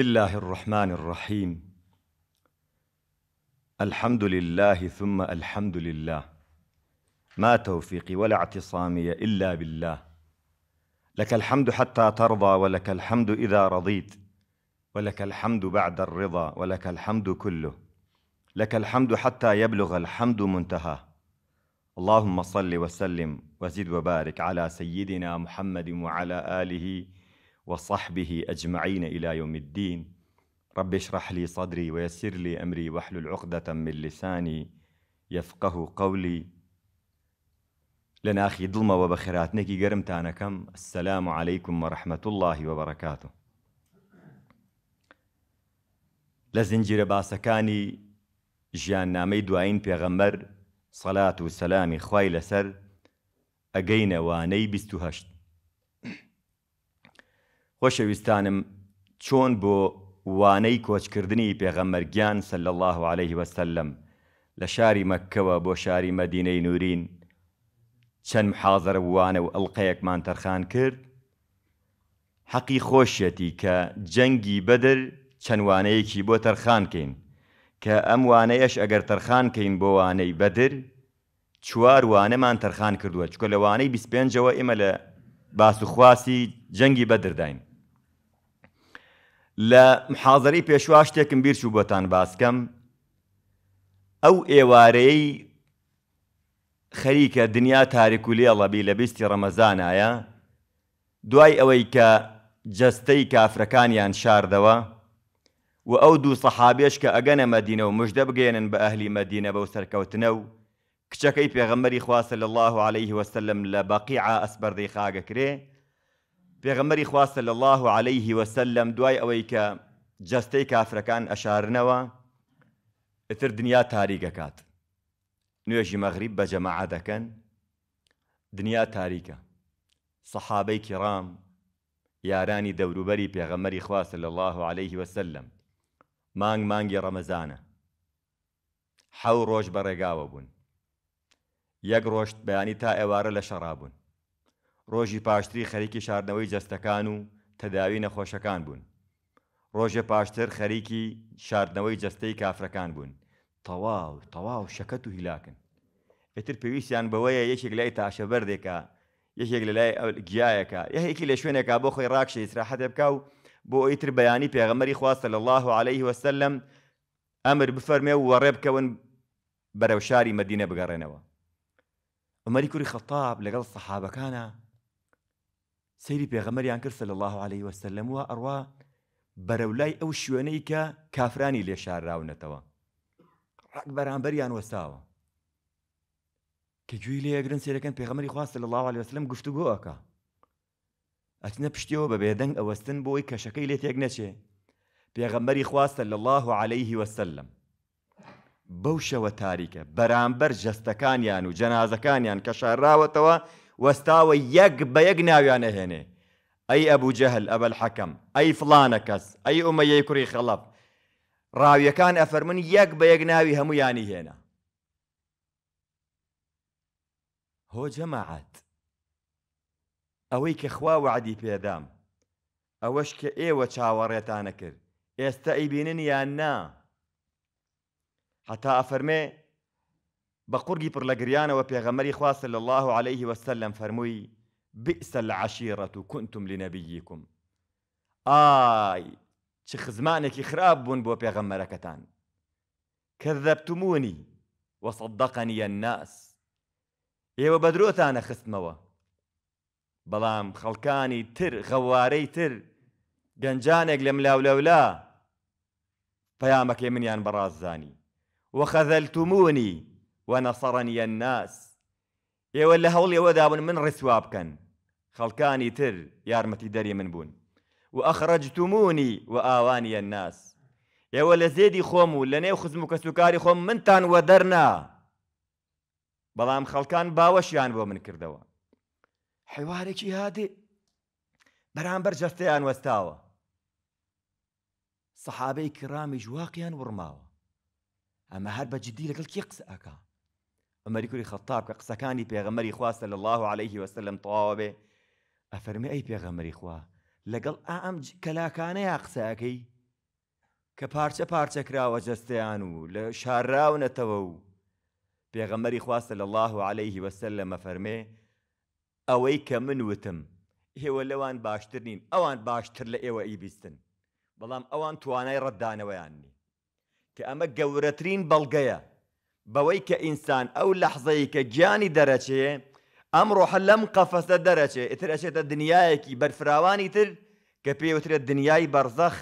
بسم الله الرحمن الرحيم الحمد لله ثم الحمد لله ما توفيقي ولا اعتصامي إلا بالله لك الحمد حتى ترضى ولك الحمد إذا رضيت ولك الحمد بعد الرضا ولك الحمد كله لك الحمد حتى يبلغ الحمد منتهاه اللهم صل وسلم وزد وبارك على سيدنا محمد وعلى آله وصحبه أجمعين إلى يوم الدين رب اشرح لي صدري ويسر لي أمري واحلل عقدة من لساني يفقه قولي لناخي ظلمة وبخراتنكي انا كم السلام عليكم ورحمة الله وبركاته لە زنجرە جيان نامي دوائن پێغەمبەر صلاة وسلام سەلامی خی لەسەر واني بستهشت خۆشەویستانم چۆن بۆ وانەی کۆچکردنی پێغەمەرگیان سل الله عليه وسلم لە شاری مەکەوە بۆ شاری مەدینەی نورین چەند حازرە وانە و ئەڵلقەیەکمان تەرخان کرد حەقی خۆشیەتی کە جەنگی بەدر چەندوانەیەکی بۆ تەرخانکەین کە ئەم وانەیەش ئەگەر تەرخانکەین بۆ وانەی بەدر چوار وانەمان تەرخان کردووە چکە لە وانەی 25ەوە ئمە لە باسوخواسی جەنگی بەدرداین لە محاضری پێشوا شتێکم بیرچوو بۆتان باسکەم ئەو ئێوارەی خەریکە دنیا تاریکولێڵەبی لە بیستی ڕەمەزانایە دوای ئەوەی کە جەستەی کافرەکانیان شاردەوە و ئەو دوو سەحابێش کە ئەگەنە مەدینە و مژدە بگەێنن بە ئەهلی مەدینە بەو سەرکەوتنە و کچەکەی پێغەمەری خواسە لە الله عليه وسلم لە بەقیع ئەسبەردەی خاگەکرێ پێغەمەری خواستە لە الله و عليهەیهی وەسەل لەم دوای ئەوەی کە جەستەی کافرەکان ئەشارنەوە ئتر دنیا تاریگەکات نوێژی مەغریب بە جەماعە دەکەن دنیا تاریکە سەحابەی کرام یارانی دەوروبەری پێغەمەری خواستە لە الله و عليهەیهی وەسلم مانگ مانگی ڕەمەزانە حەو ڕۆژ بەڕێگاوە بوون یەک ڕۆژت بەیانی تا ئێوارە لە شەڕابوون ڕۆژی پاشتری خەریکی شاردنەوەی جەستەکان و تەداوی نەخۆشەکان بوون. ڕۆژە پاشتر خەریکی شاردنەوەی جەستەی کافرەکان بوون. تەواو تەواو شەکەت و هیلاکن. ئتر پێویستیان بەوەیە یەکێک لای تاشەبەردێکە یەکێک لە لای گیایەکە یەکێکی لە شوێنێکا بۆ خۆی ڕاکشە ئیسراحەت بکە و بۆ ئیتر بەیانی پێغەمەری خواستە لە الله عليه وسلم ئەمر بفەرمێ و وەڕێ بکەون بەرەو شاری مدینە بگەڕێنەوە. ئەمەری کوری خەتاب لەگەڵ سەحابەکانە سەیری پێغەمەریان کرد سەل الله عليه وسلم وە ئەڕوا بەرەولای ئەو شوێنەی کە کافرانی لێ شارراونەتەوە ڕق بەرامبەریان وەستاوە کە جووی لێ ئەگرن سێرەکەن پێغەمەری خواست لە الله عليه وسلم گفتو بۆ ئەکە ئەتنە پشتیەوە بە بێدەنگ ئەوەستن بۆی کەشەکەی لێ تێک نەچێ پێغەمبەری خواستە لە الله عليه وسلم بەو شەوە تاریکە بەرامبەر جەستەکانیان و جەنازەکانیان کە شارراوەتەوە واستاوي يق بيق ناويانا هنا اي ابو جهل ابو الحكم اي فلانكس اي اميه كري خلف راوي كان افرمن يق بيق ناوي همو يعني هنا هو جماعات اويك اخوا وعدي في ادام اوش اي إيوة وتشاوريت انا كر استايبينني يا نا حتى افرمي پر لگريانا پڕلەگریانەوە پێغەمەری خواه صلى الله عليه وسلم فرموي بئس العشيرة كنتم لنبيكم آي لنەبییکم ئای چ خزمانێکی خراپ بوون بۆ پێغەمەرەکەتان الناس ئێوە بە درۆتانە خستمەوە بەڵام تر غواري تر گەنجانێک لملاو لولا فيامك يمنيان برازاني وخذلتموني ونصرني الناس يا ولا هەوڵ ئێوەدابن من رسواب كان خلكاني تر يارمتي داري من بون واخرجتموني واواني و الناس يا ولا زيدي خوم ولا لە نێو خوم من تان ودرنا منتان وە دەرنا يان خەڵکان باوەشیان من كردوا حوارك يا هادي برام وەستاوە سەحابەی کرامی جواقییان وڕماوە ئەمە هەر بە جدی لەگەڵ کی قسە ئەمەری کوری خەتاب کە قسەکانی پێغەمەری خواستە لە الله عليه وسلم تەواوە بێ ئەفەرمی ئەی پێغەمەری خوا لەگەڵ ئام کەلاکانەیە قسەکەی کە پارچە پارچە کراوە جەستیان و لە شارراونەتەوە و پێغەمەری خواستە لە الله عليه وسلم مەفەرمێ ئەوەی کە من وتم هێوە لەوان باشتر نین ئەوان باشتر لە ئێوە ئیبیستن بەڵام ئەوان توانای ڕەتدانەوەیان نی کە ئەمە گەورەترین بەڵگەیە بەوەی کە ئینسان ئەو لەحزەیە کە گیانی دەرەچێ ئەمڕۆ هە لەم قەفەسە دەرەچێ ئتر ئەچێتە دنیایەکی بەرفراوانی تر کە پێوترێت دنیای بەرزەخ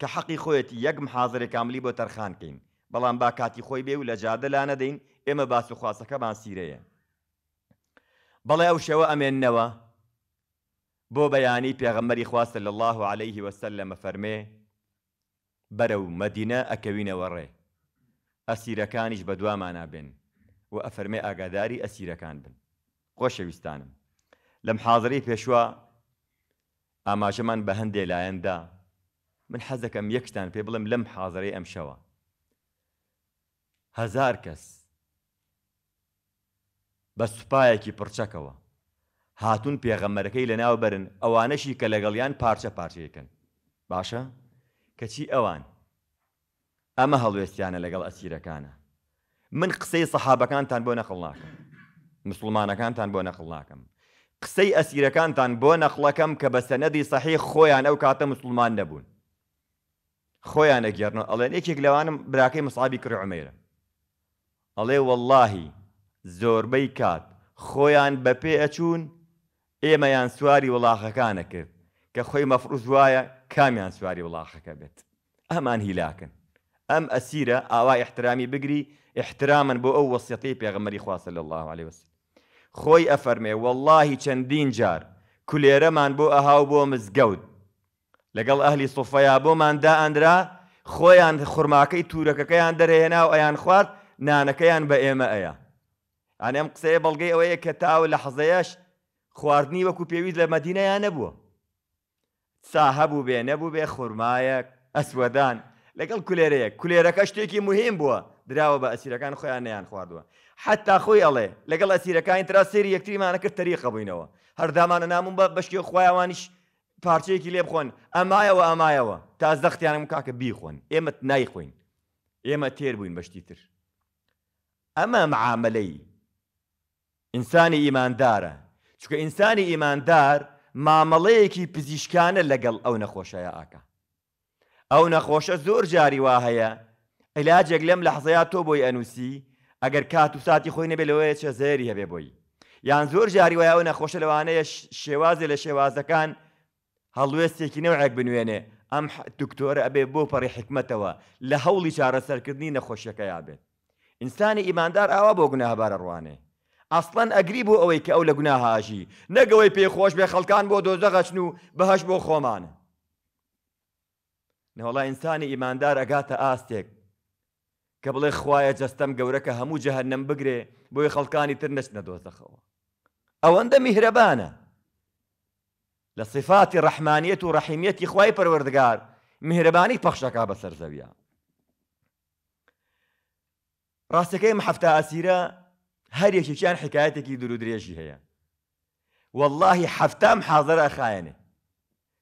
کە حەقی خۆیەتی یەکم حاضرێک کاملی بۆ تەرخانکەین بەڵام با کاتی خۆی بێ و لە جادە لا نەدەین ئێمە باس و خواستەکەمان سیرەیە بەڵێ ئەو شەوە ئەمێننەوە بۆ بەیانی پێغەمەری خواستە لە الله عليه وسلم لەمە فەرمێ بەرە و مەدینە ئەکەوینەوە ڕێ ئەسیرەکانیش بە دوامانە بێن و ئەفەرمێ ئاگاداری ئەسیرەکان بن خۆشەویستانم لەم حاضری پێشوە ئاماژەمان بە هەندێ لایەندا من حەزەکەم یەکشتان پێ بڵم لەم حاضری ئەمشەوە هزار کەس بە سوپایەکی پڕچەکەوە هاتون پێغەمەرەکەی لە ناو بەرن ئەوانەشی کە لەگەڵیان پارچە پارچەکەن باشە کەچی ئەوان ئەمە هەڵوێستیانە لەگەڵ ئەسیرەکانە من قسەی سەحابەکانتان بۆ نەخڵناکەم مسلمانەکانتان بۆ نەخڵناکەم قسەی ئەسیرەکانتان بۆ نەخڵەکەم کە بە سەنەدی سەحی خۆیان ئەو کاتە مسلمان نەبوون خۆیان ئەگەرنەوە ئەڵێن یەکێک لەوانم براکەی مسابی کڕعمێرە ئەڵێ واللهی زۆربەی کات خۆیان بە پێ ئەچوون ئێمەیان سواری وڵاخەکانە کرد کە خۆی مەفروز وایە کامیان سواری وڵاخەکە بێت ئەمان هیلاکن ئەم ئەسیرە ئاوا احترامی بگری احترامن بۆ ئەو وەسیەتی پێغمەری خواستە لە الله عليه وسلم خۆی ئەفەرمێ واللهی چەندین جار کولێرەمان بۆ ئەهاو بۆ مزگەوت لەگەڵ ئەهلی سوفەیا بۆماندا ئەندرا خۆیان خورماکەی تورەکەەکەیان دەرهێنا و ئەیان خوارد نانەکەیان بە ئێمە ئەیە ئەن ئەم قسەیە بەڵگەی ئەوەیە کە تاو لە حەزەیەش خواردنی وەکو پێویست لە مدینەیان نەبووە سا هەبوو بێ نەبوو بێ خورمایەک ئەسوەدان لەگەڵ کولێرەیە کولێرەکە شتێکی مهم بووە دراوە بە ئەسیرەکان خۆیان نیان خواردووە حتا خۆی ئەڵێ لەگەڵ ئەسیرەکانی تررا سری یەکتریمانە کرد تەریقە بووینەوە هەردامانە نامون بە بەشکی خۆیانیش پارچەیەکی لێ بخۆن ئەمایەوە ئەمایەوە تا زەختیانم کاکە بیخۆن ئێمە نایخۆین ئێمە تێر بووین بەشتی تر ئەمە معاملەی ئینسانی ئیماندارە چکە ئینسانی ئیماندار مامەڵەیەکی پزیشکانە لەگەڵ ئەو نەخۆشەیە ئاکە ئەو نەخۆشە زۆر جاری وا هەیە علاجێک لەم لە حزەیە تۆ بۆی ئەنووسی ئەگەر کات و ساتی خۆی نەبێت لەوەیە چە زێری هەبێ بۆی یان زۆر جاری وایە ئەو نەخۆشە لەوانەیە شێوازێ لە شێوازەکان هەڵوێستێکی نەوەک بنوێنێ ئەم دکتۆرە ئەبێ بۆ پەڕی حکمتەوە لە هەوڵی چارەسەرکردنی نەخۆشیەکە یابێت ئینسانی ئیماندار ئاوا بۆ گوناهبارە ڕوانێ ئەسڵەن ئەگری بۆ ئەوەی کە ئەو لە گوناهاژی نەگەوەی پێخۆش بێ خەڵکان بۆ دۆزەغەچن و بەهش بۆ خۆمانە نه ئینسانی ئیماندار ایماندار ئاستێک آستیک قبل خوای جستم گورکه همو جهنم بگره بو خەڵکانی تر نەچنە دۆزەخەوە ئەوەندە میهرەبانە لە صفاتی ڕەحمانیت و ڕەحیمیەتی خوای بسر میهرەبانی راست بەسەر زەویە ڕاستەکەی هر ئاسیرە هەر یەکێکیان حکایەتێکی درو درێژی هيا والله حفتام حاضر ئەخایەنێ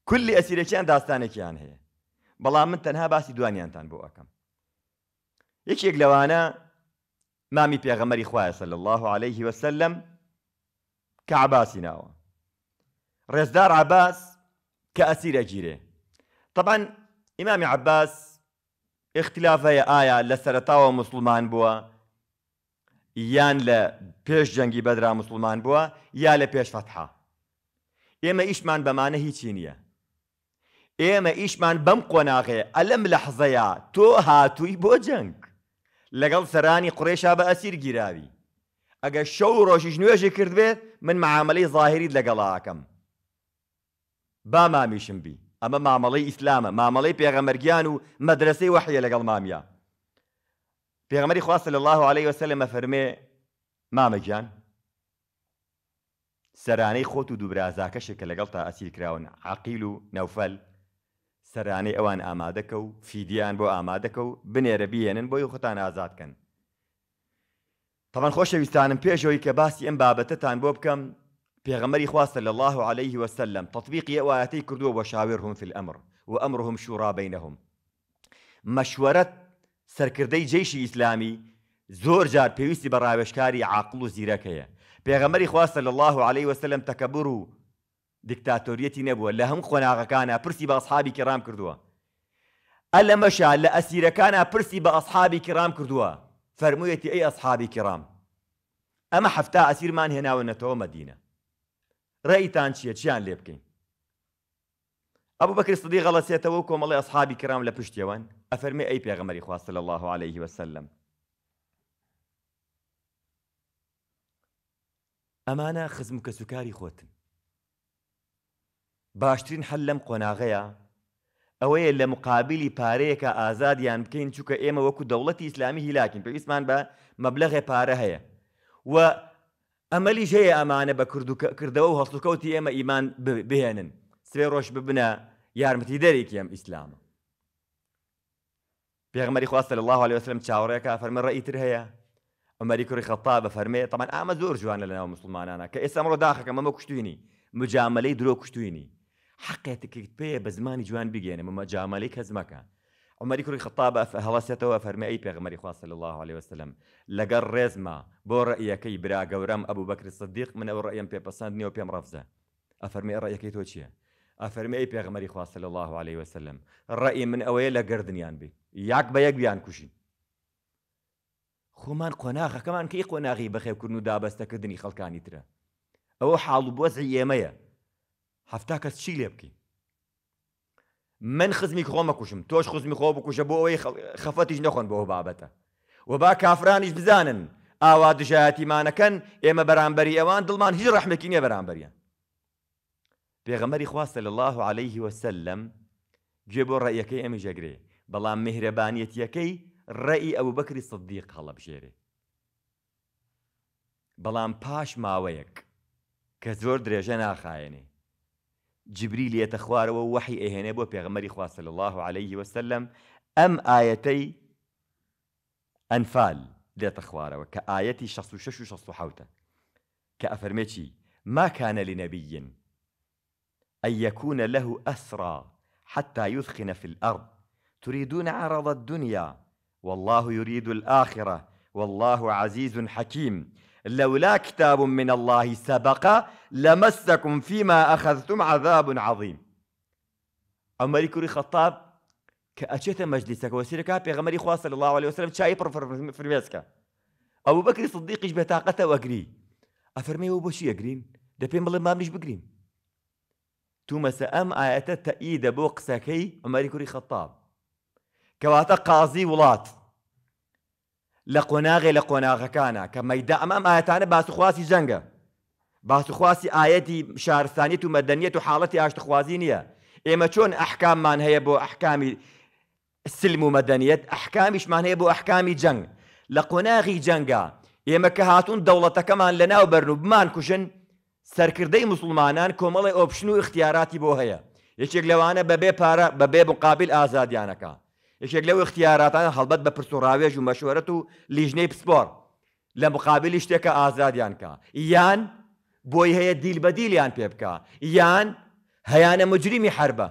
كان ئەسیرەکیان داستانێکیان هي بەڵام من تەنها باسی دوانیانتان بۆ ئەەکەم یەکێک لەوانە مامی پێغەمەری خوایە سەل الله عليه وسلم کە عباسی ناوە ڕێزدار عباس کە ئەسیرە گیرێ طبعا ئیمامی عباس اختلافەیە ئایا لە سەرتاوە مسلمان بووە یان لە پێش جەنگی بەدرا مسلمان بووە یا لە پێش فەتحا ئێمە ئیشمان بەمانە هیچی نییە ئێمە ئیشمان بەم قۆناغێ ئەلم لە حزەیە تۆ هاتووی بۆ جەنگ لەگەڵ سەرانی قڕێشا بە ئەسیر گیراوی ئەگە شەو ڕۆژیش نوێژی کردوێت من معاملەی ظاهریت لەگەڵاکەم با مامیشم بی ئەمە مامەڵی ئیسلامە مامەڵی پێغەمەرگیان و مەدرسەی وحیە لەگەڵ مامیا پێغەمەری خواستە لە الله عليه وسلمە فەرمێ مامەگیان سەرانەی خۆت و دووبرازاکەشێکە لەگەڵ تا ئەسیر کراون عقیل و نەوفەل سرانی اوان آماده کو فیدیان بو آماده کو بۆ ئامادەکە و بنێرە آزاد کن طبعا خوش تەمان پیش اوی که باسی ئەم بابەتتان بۆ بکەم پێغەمەری خواستە لە علیه و سلم تطبیقی ئەوایەتی کردو و شاورهم فی الأمر و امرهم شورا بینهم مشورت سرکرده جیش اسلامی زور جار پیویستی برای وشکاری عاقل و زیرەکەیە. پیغمبری خواستە صلی الله علیه و سلم تکبرو دكتاتوريتي نبوة لهم خناغا كان برسي بأصحابي كرام كردوا ألا مشا لأسير كانا برسي بأصحابي كرام كردوا فرميتي أي أصحابي كرام أما حفتا أسير مان هنا ونتو مدينة رأي شيء شان ليبكين أبو بكر الصديق الله سيتوكم الله أصحابي كرام لبشتيوان أفرمي أي بيغمر إخوة صلى الله عليه وسلم أمانة خزمك سكاري خوتن باشترین هەل لەم قۆناغەیە ئەوەیە لە مقابلی پارەیەکە ئازادیان بکەین چووکە ئێمە وەکو دەوڵەتی ئیسلامی هیلاکین پێویستمان بە مەبلەغێ پارە هەیە و ئەمەلی ژەیە ئەمانە بە کردەوە و هەستوکەوتی ئێمە ئیمان بهێنن سێ ڕۆژ ببنە یارمەتی دەرێکیم ئیسلامە پێغمەری خواستە لە الله عليه وسلم چاوەڕێکە فەرمە ڕئیتر هەیە ئەمەری کوڕی خەڵتا بە فەرمێ تەمان ئامە زۆر جوانە لەناو مسلمانانە کە ئێستا ئەمڕۆ داخەکە مەمە کوشتوینی مجاملەی درۆ کوشتوینی حقێتەکەیت پێە بە زمانی جوان بگەێنە مەمە جامالی کەزمەکە عمەری کوری خەتابە هەڵەسێتەوە فەرمەی پێغمەری خواست لە الله عليه وسلم لەگەر ڕێزما بۆ ڕئیەکەی برا گەورەم ئەبوو بەکری صدیق منەوە ڕێم پێپەسەند نیەوە پێم ڕفزە ئەفەرمی ڕێیەکەی تۆ چییە؟ ئەفەرمەی پێغمەری خواست لە الله عليه وسلم ڕێی من ئەوەیە لە گردنیان بی یاک بە یەک بیان کوشین خۆمان قۆناغەکەمان کەی قۆناغی بەخێکردن و دابەستەکردنی خەڵکانی ترە ئەوە حاڵ و بۆزی ئێمەیە هەفتا کەس چی لێ بکەین من خزمی خۆمە کوشم تۆش خزمی خۆ بکوشە بۆ ئەوەی خەفەتیش نەخۆن بۆ بابەتە و با کافرانیش بزانن ئاوا دژایەتیمانەکەن ئێمە بەرامبەری ئەوان دڵمان هیچ ڕحمێکی نیە بەرامبەریان پێغەمەری خواستە لە الله عليه وسلم گوێ بۆ ڕێیەکەی ئەمی ژەگرێ بەڵام میهرەبانیەتیەکەی ڕێی ئەو بەکری سەدیق هەڵە بژێرێ بەڵام پاش ماوەیەک کە زۆر درێژە ناخایێنێ جبريل يتخوار ووحي وەحی بو بيغمري خواه صلى الله عليه وسلم أم آيتي أنفال لێتە وكآيتي شخص ئاەتی شخص حوتا كأفرمتي ما كان لنبي أن يكون له أسرى حتى يثخن في الأرض تريدون عرض الدنيا والله يريد الآخرة والله عزيز حكيم لولا كتاب من الله سبق لمسكم فيما أخذتم عذاب عظيم عمر كوري خطاب كأشيت مجلسك وسيرك بيغمري خواه صلى الله عليه وسلم شاي برفر أبو بكر الصديق صديق بطاقته وأجري أفرمي وبوشي أقرين ده بين بلد ما مش بجري تو سأم أم آيات تأييد بو قساكي عمر كوري خطاب كواتا قاضي ولات لقناغي لقناغ كان كما يدعم أم آياتان باسو خواسي جنگه باسوخواستی ئاەتی شارستانیت و مەدەنیەت و حاڵەتی ئاشتخوازی نییە ئێمە چۆن ئەحکاممان هەیە بۆ ئەحکامی سلم و مەدەنیەت ئەحکامیشمان هەیە بۆ ئەحکامی جەنگ لە قۆناغی جەنگا ئێمە کە هاتون دەوڵەتەکەمان لەناو بەرنوبمان کوشن سەرکردەی مسلمانان کۆمەڵی ئۆپشن و اختیاراتی بۆ هەیە یەکێک لەوانە بەبێ پارە بەبێ مقابل ئازادیانەکە یەکێک لەو اختیاراتان هەڵبەت بە پرسوڕاوێژ و مەشوەرەت و لیژنەی پسپۆر لە مقابلی شتێکە ئازادیانکە یان بۆی هەیە دیل بە دیلیان پێ بکە یان هەیانە مجرمی حربە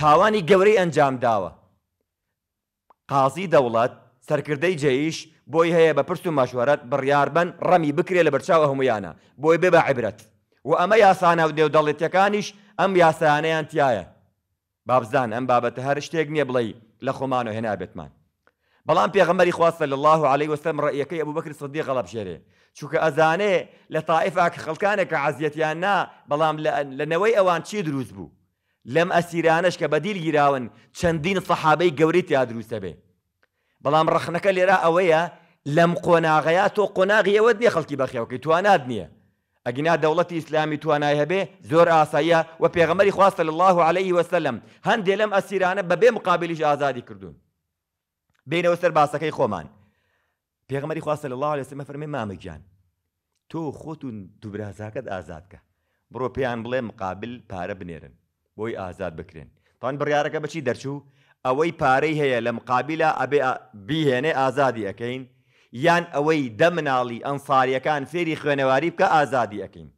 تاوانی گەورەی ئەنجام داوە قازی دەوڵەت سەرکردەی جێیش بۆی هەیە بە پرس و مەشوەرت بڕیار بن ڕەمی بکرێ لە بەرچاوە هەمویانە بۆی بێ بە عیبرەت و ئەمە یاسانە و دێودەڵێتەکانیش ئەم یاسانەیان تایە بابزان ئەم بابەتە هەر شتێک نییە بڵێ لە خۆمان و هێنابێتمان بەڵام پێغەمەری خواستە لە الله عليه وسلم ڕێیەکەی ئەبوو بکر سەدی غەڵب شێرێ چونکە ئەزانێ لە تاائفاکە خەڵکانێکە عزیەتیان نا بەڵام لەنەوەی ئەوان چی دروست بوو لەم ئەسیرانش کە بەدیل گیراون چەندین سەحابەی گەوریت یا دروستە بێ بەڵام ڕخنەکە لێرا ئەوەیە لەم قۆناغەیە تۆ قۆناغی ئەوەت نییە خەڵکی بەخێوکەی توانات نییە ئەگنا دەوڵەتی ئیسلامی توانای هەبێ زۆر ئاساییە و پێغەمەری خواستە الله عليه وسلم هەندێ لەم ئەسیرانە بەبێ مقابلیش ئازادی کردوون بینەوە سەر باسەکەی خۆمان. پێغمەری خواستە لە الله لەسمە فەرمی مامەگیان تۆ خۆت و دووبرازاکەت ئازادکە بڕۆ پێیان بڵێ مقابل پارە بنێرن بۆی ئازاد بکرێن تاوان بڕیارەکە بچی دەرچوو ئەوەی پارەی هەیە لە مقابلە ئەبێ بیهێنێ ئازادی ئەەکەین یان ئەوەی دەمناڵی ئەنساریەکان فێری خوێنەواری بکە ئازادی ئەەکەین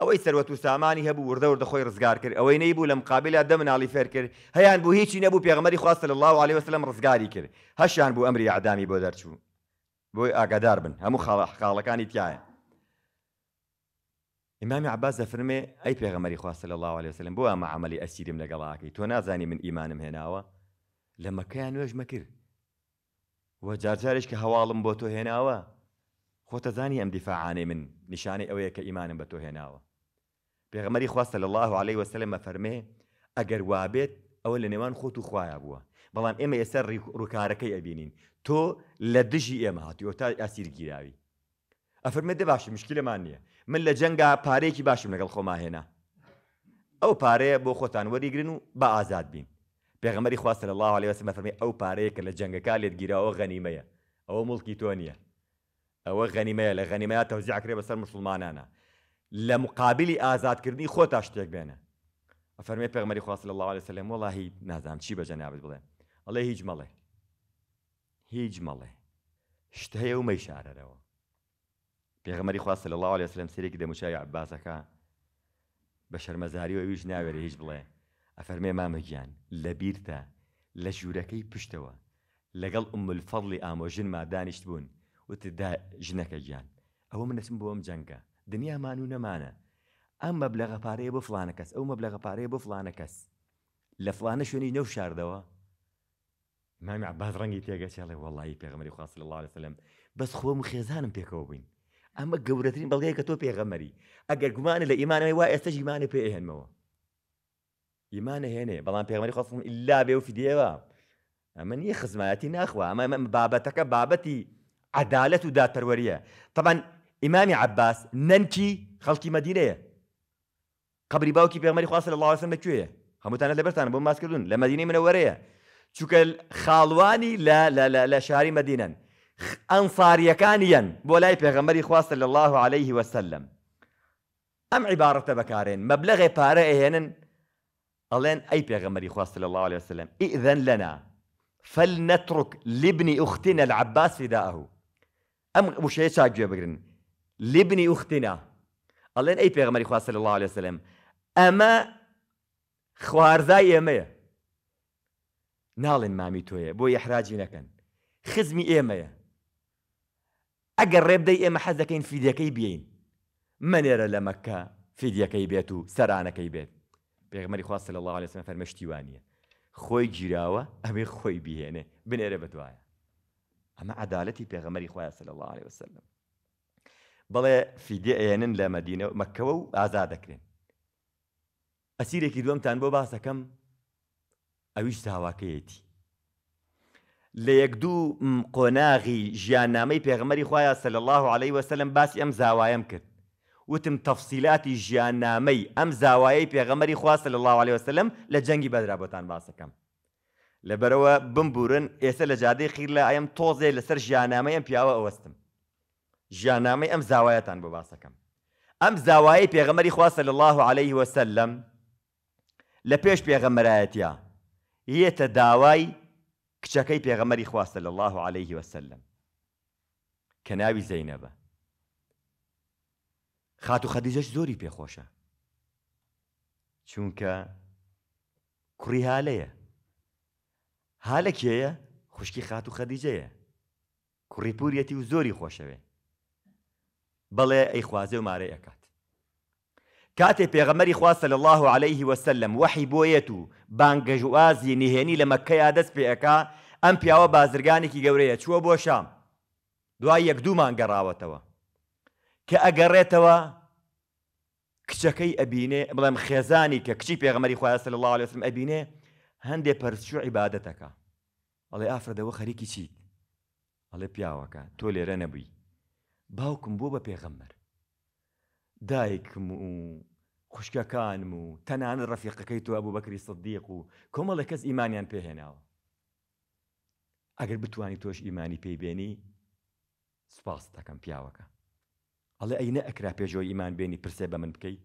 ئەوەی سەروەت و سامانی هەبوو وردەور دەخۆی ڕزگار کرد ئەوەی نەی بوو لە مقابلە دەمناڵی فێر کرد هەیان بوو هیچی نەبوو پێغمەری خواستە لە الله عليه وسلم ڕزگاری کرد هەشیان بوو ئەمری عدامی بۆ دەرچوو بۆی ئاگادار بن هەموو خاڵەکانی تایە ئمامی عباس دەفرمێ ئەی پێغەمەری خواستە لە الله عليه وسلم بۆ ئەمە عملی ئەسیریم لەگەڵاکەی تۆ نازانی من ئیمانم هێناوە لە مەکەیان نوێژ مەکرد وە جارجارش کە هەواڵم بۆ تۆ هێناوە خۆتە زانی ئەم دیفاعانەی من نیشانەی ئەوەیە کە ئیمانم بە تۆ هێناوە پێغەمەری خواستە لە الله عليه وسلم مە فەرمێ ئەگەر وابێت ئەوە لە نێوان خۆت و خویە بووە بەڵام ئێمە ئێستا ڕووکارەکەی ئەبینین تۆ لە دژی ئێمە هاتیەوە تا ئاسیرگیراوی ئەفرمە دە باشی مشکلەمان نییە من لە جەنگا پارەیەکی باشم لەگەڵ خۆماهێنا ئەو پارەیە بۆ خۆتان وەریگرن و بە ئازاد بین پێغمەری خواست لە الله عليه وسلم فەرمی ئەو پارەیە کە لە جەنگەکە لێتگیرەوە غەنیمەیە ئەوە مڵکی تۆ نییە ئەوە غەنیمەیە لە غەنیمەیە تەوزیعکرێ بەسەر مسلمانانە لە مقابلی ئازادکردنی خۆتا شتێک بێنە ئەفەرمێ پێغمەری خواست لە الله لەسلم وڵی نازانام چی بەجە نابێت بڵێ ئەڵێ هیچ مەڵێ هیچ مەڵێ شت هەیە و مەی شارەرەوە پێغمەری خواست لە الله لەسلم سرێکی دەموچای عباسەکە بە شەرمەزاریەوە ویش ناوێرە هیچ بڵێ ئەفەرمێ مامەگیان لە بیرتە لە ژوورەکەی پشتەوە لەگەڵ عمل فەڵی ئامۆژن مادانیشت بوون وت ژنەکە گیان ئەوە منەسم بۆم جەنگە دنیامان و نەمانە ئەم مەبلەغە پارەیە بۆ فلانە کەس ئەو مەبلەغە پارەیە بۆ فلانە کەس لە فلانە شوێنی نەو شاردەوە مامی عباس ڕەنگی تێگەچێڵێ وڵی پێغمەری خواست لە الله سلم بەس خۆم خێزانم پێکەوە بووین ئەمە گەورەترین بەڵگەی کە تۆ پێغەمەری ئەگەر گومانە لە ئیمانەوەی وا ئێستش ایمانە پێهێنمەوە ئیمانە هێنێ بەڵام پێغمەری خواستم ئللا بێ و فیدەوە ئەمە نیە خزمەتی ناخوا ئەمە بابەتەکە بابەتی عدالەت و داتەروەریە طبعا ئیمامی عباس نەنکی خەڵکی مەدیرەیە قبري باو كي قبری باوکی پێمەری خواست لە لاوەسم لەکوێە هەمووتانە لەبەرتان بۆ ماسکردون لە مدینی الخالواني لا لا لا لا شاري مدينه انصار يكانيا بولاي خواستە لە الله عليه وسلم ام عباره بەکارێن مبلغي پارە ئەهێنن الين اي پێغەمەری خواستە الله عليه وسلم اذن لنا فلنترك لابن أختنا العباس فداءه أم وشي شاجي بقرن لابن أختنا الين أي بيغمري خواه الله عليه وسلم ئەمە خواردای ئێمەیە ناڵێن مامی تۆیە بۆ یەحراجی نەکەن خزمی ئێمەیە ئەگەر ڕێبدەی ئێمە حەز دەکەین فیدەکەی بین منێرە لە مەکە فیدەکەی بێت و سەرانەکەی بێت پێغمەری خواست لە الله لەسمە فەرمەشتیوانە خۆی گیراوە ئەبێ خۆی بهێنێ بنێرە بەدوایە ئەمە عدالەتی پێغەمەری خۆیان سل الله عليه وسلم بەڵێ فیدێ ئێنن لە مەدینە مەکەوە و ئازا دەکرێن ئەسیرێکی دووەمتان بۆ باسەکەم ئەویش تاواکەیەتی لە یەک دوو قۆناغی ژیاننامەی پێغمەری خخوایە سەل الله عليه وسلم باسی ئەم زاوایم کرد وتم تەفسیلاتی ژیاننامەی ئەم زاوایەی پێغەمەری خواسە لە الله عليه وسلم لە جەنگی بەدرا بۆتان باسەکەم لەبەرەوە بمبورن ئێستا لە جادەی خیر لە ئەم تۆزێ لەسەر ژیاننامەی ئەم پیاوە ئەوەستم ژیاننامەی ئەم زاوایەتان بۆ باسەکەم ئەم زاوایی پێغەمەری خواسە لە الله عليه وسلم لە پێش پێغەمەرایەتە یێتە داوای کچەکەی پێغەمەری خواستە لە الله عليه وسلم کە ناوی زینەبە خات و خەدیجەش زۆری پێخۆشە چونکە کوڕی هالەیە هالەکێیە خوشکی خات و خەدیجەیە کوڕیپورەتی و زۆری خۆشەوێ بەڵێ ئەی خوازێ و مارەیەکات کاتێ پێغەمەری خوا صلی الله عليه وسلم وحی بۆیەت و بانگەژوازی نهێنی لە مەکەیا دەست پێەکا ئەم پیاوە بازرگانێکی گەورەیە چووە بۆ شام دوای یەک دوومان گەڕاوەتەوە کە ئەگەڕێتەوە کچەکەی ئەبینێ بڵێم خێزانی کە کچی پێغەمەری خوا صلی الله عليه وسلم ئەبینێ هەندێ پەرچوو عیبادەتەکە ئەڵێ ئافرەدەوە خەریکی چیت ئەڵێ پیاوەکە تۆ لێرە نەبووی باوکم بۆ بە پێغەمەر دایکم و خوشکەکانم و تەنانە ڕەفیقەکەی تو ئەبوو بەکری سەدیق و کۆمەڵە کەس ئیمانیان پێهێناوە ئەگەر بتانی تۆش ئیمانی پێیبێنی سوپاس دەکەم پیاوەکە ئەڵێ ئەینە ئەکرا پێشۆی ئیمان بێنی پرسێ بە من بکەی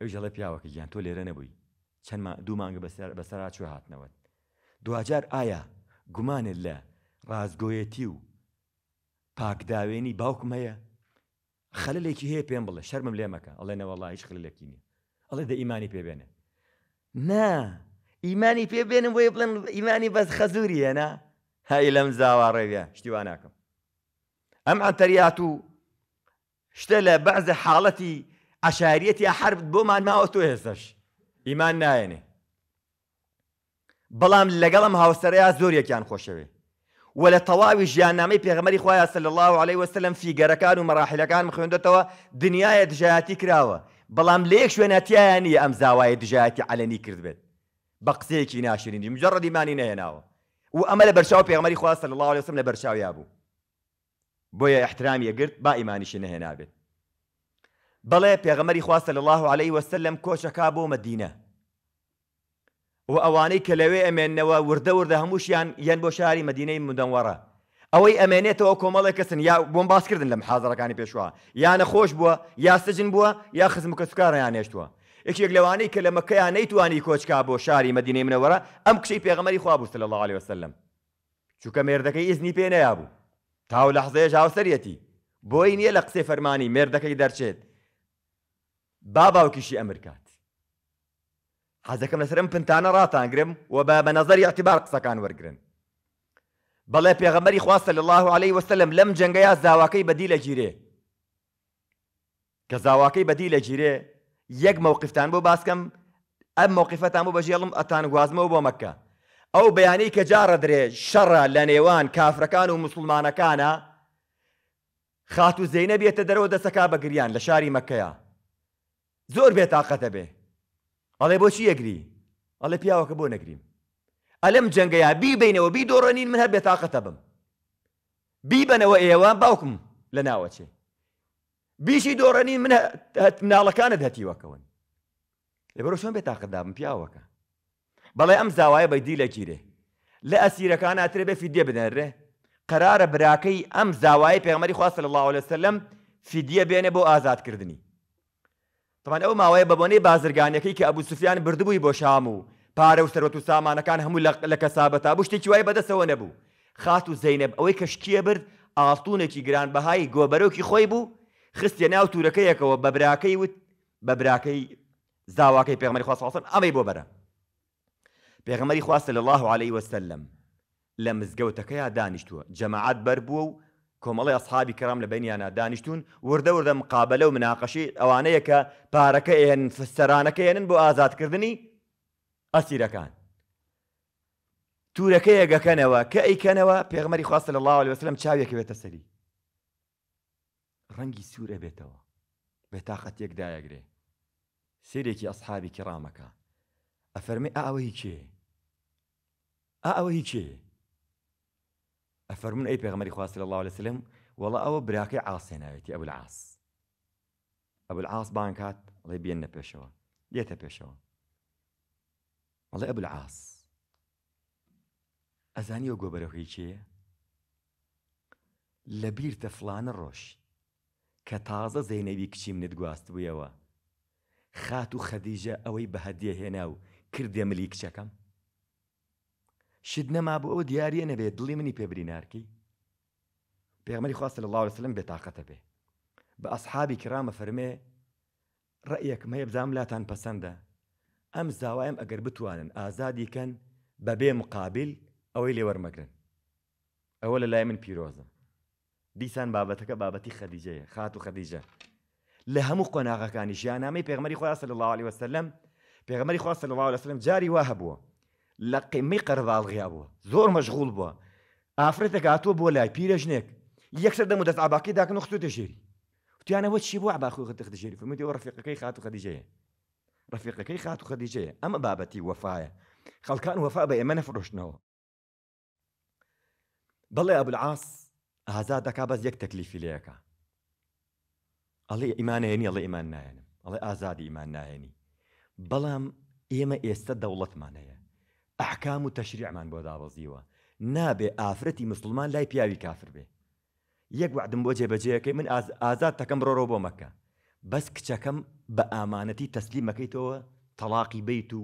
ئەوژەڵە پیاوەکە گیان تۆ لێرە نەبووی چەند دوو مانگە بەسەرا چوە هاتنەوەت دوجار ئایا گومانت لە ڕازگۆیەتی و پاکداوێنی باوکم هەیە خەلێکی هەیە پێم بڵێ شەرمم لێمەکە ئەڵێ نەوەڵی هیچ خلێکی نیە ئەڵێ دە ئیمانی پێبێنێ نا ئیمانی پێبێنم بۆی بڵێن ئیمانی بەس خەزوریە نا هەی لەم زاواڕێویە شتیوانناکەم ئەم ئەتەریات و شتە لە بەعزە حاڵەتی عشاریەتی حرب بۆمان ماوە تۆ هێزش ئیمان نایەنێ بەڵام لەگەڵم هاوسەرەیە زۆر یەکیان خۆشەوێت و لە تەواوی ژیانامەی پێغمەری خخوایە سل الله عليه وسلم فیگەرەکان و مەراحلەکان خوێندێتەوە دنیاە دژایەتی کراوە بەڵام لەیەک شوێنەتیان نیە ئەم زاوایە دژایەتی علەنی کرد بێت بە قسەیەکی ناشرینی مجرڕدیمانی نەهێناوە و ئەمە لە بەرچاو پێغمەری خوا سل الله عليه وسلم لە بەرچاویا بوو بۆیە احترامی گرت با ئیمانیشی نەهێنابێت بەڵێ پێغمەری خوا سل الله عليه وسلم کۆچەکا بۆ مەدینە و ئەوانەی کە لەوێ ئەمێنەوە وردە وردە هەمووشیان یان بۆ شاری مدینەی مدەوەڕە ئەوەی ئەمێنێتەوە کۆمەڵێک کەسن یا بۆم باسکردن لەم حازەکانی پێشوە یانە خۆش بووە یا سەجن بووە یا خزم کەسکارەیان نێشتووە یەکێک لەوانەی کە لە مەکەیان نەیتوانی کۆچکا بۆ شاری مدینەی منەوەرە ئەم کچەی پێغەمەری خوابوو لە الله عليه وسلم چووکە مێردەکەی ئیزنی پێ نەیا بوو تاو لە حزەیە ژاوسەرەتی بۆی نییە لە قسێ فەرمانی مێردەکەی دەرچێت با باوکیشی ئەمرکات حەزەکەم لەسرم پنتانە ڕاتانگرم و بە بە نظری اعتبار قسەکان وەرگن. بەڵێ پێغەمەری خواستە لە الله عليه وسلم لەم جنگەیە زاواکەی بەدی لە گیرێ. کە زاواکەی بەدی لە گیرێ یەک مەوقفتان بۆ باسکەم ئەم مەوقفتان بۆ بەژێڵم ئەتان گوازمەوە بۆ مەکە. ئەو بەیانەی کە جارە درێ شەڕە لە نێوان کافرەکان و مسلمانەکانە خات و زەینە بێتە دەرەوە دەسەکا بەگریان لە شاری مەکەیە. زۆر بێتاقەتە بێ. ئەڵێ بۆچی یەگری ئەڵێ پیاوەکە بۆ نەگریم ئەلم جەنگەیا بیبینەوە بی دۆڕێنین من هەر بێتاقەتە بم بیبەنەوە ئێوە باوکم لە ناوەچێ بیشی دۆڕێنین من مناڵەکانت هەتیوەکەون لەبەر شۆن بێتاقەدابم پیاوەکە بەڵێ ئەم زاوایە بەدی لە گیرێ لە ئەسیرەکان ئاترێ بێ فیدێ بدەنرێ قرارە براکەی ئەم زاوای پێغمەری خواستە لە الله لەسلم فیدە بێنە بۆ ئازادکردنی تەوان ئەو ماوەیە بەبوونەی بازرگانیەکەی کە ئەبوو سوفیان بردبووی بۆ شام و پارە و سەرەت و سامانەکان هەموو لە کەسابەتا بوو شتێکی وای بەدەسەوە نەبوو خات و زەینەب ئەوەی کەشکیە برد ئاڵتونێکی گرانبەهای گۆبەرۆکی خۆی بوو خستێ ناو تورەکەیەکەوە بە براکەی وت بە براکەی زاواکەی پێغمەری خواستن ئەمەی بۆ بەرە پێغمەری خواستە لە الله عليه وسلم لە مزگەوتەکەیە دانیشتووە جەماعات بەر بووە و کۆمەڵی ئەسحابی کرام لە بینیانە دانیشتون وردە وردە مقابلە و مناقەشی ئەوانەیە کە پارەکە ئێن سەرانەکەێنن بۆ ئازادکردنی ئەسیرەکان. تورەکە یەگەکەنەوە کە ئەیکەنەوە پێغمەری خواستە لە الله وسلم چاوێک بێتە سەری. ڕەنگی سوورە بێتەوە بێتاقەتێکدایەگرێ. سێرێکی ئەسحابی کرامەکە. ئەفەرمی ئاوەی کێ؟ ئا ئەوە هیچ کێ؟ أفرمون أي بيغمري خواه صلى الله عليه وسلم والله أو براكي عاص هنا أبو العاص أبو العاص بانكات الله يبينا بيشوا ديتا بيشوا والله أبو العاص أزاني يوغو بروكي چي لبير تفلان الروش كتازة زينبي كشي من دقواست بيوا خاتو خديجة أوي بهدية هناو كردي مليك شكم شت نەما بۆ ئەو دیارە نەبێت دڵی منی پێبری نارکی پێغمەری خواستە لە الله وسلم بێتاقەتە بێ بە ئەسحابی کرامە فەرمێ ڕەیەکم هەیە بزام لاتان پەسەندە ئەم زاوایم ئەگەر بتوانن ئازادیکەن بەبێ مقابل ئەوەی لێوەرمەگرن ئەوە لە لای من پیرۆزم دیسان بابەتەکە بابەتی خەدیجەیە خات و خەدیجە لە هەموو قۆناغەکانی ژیانامەی پێغمەری خواستە لە الله عليه وسلم پێغمەری خواستە لە الله وسلم جاری وا هەبووە لە قیمەی قەرەداڵغیا بووە زۆر مەشغول بووە ئافرەتێک هاتووە بۆ لای پیرەژنێک یەکسەر دەمو دەست ئاباقی داکن خستو تەژێری وتیانەوە چی بوو عباخۆ خەتەخدەژێری فمەوە ڕفیقەکەی خات و خەدیجەیە ڕفیقەکەی خات و خەدیجەیە ئەمە بابەتی وەفاایە خەڵکان وەفا بە ابو العاص بەڵێ ئەبلعاس هازا دەکا بەس یەک الله لەیەەکە ئەڵێ الله ئەڵێ ئیمان الله ئەڵێ ئازادی ئیمان بلام بەڵام ئێمە دولت دەوڵەتمانەیە ئەحکام و تەشریعمان بۆ دابەزیوە نابێ ئافرەتی مسلمان لای پیاوی کافر بێ یەک وعدم بۆ جێبەجێەکەی من ئازاد تەکەم ڕۆڕۆ بۆ مەکە بەس کچەکەم بە ئامانەتی تەسلیمەکەیتەوە تەلاقی بیت و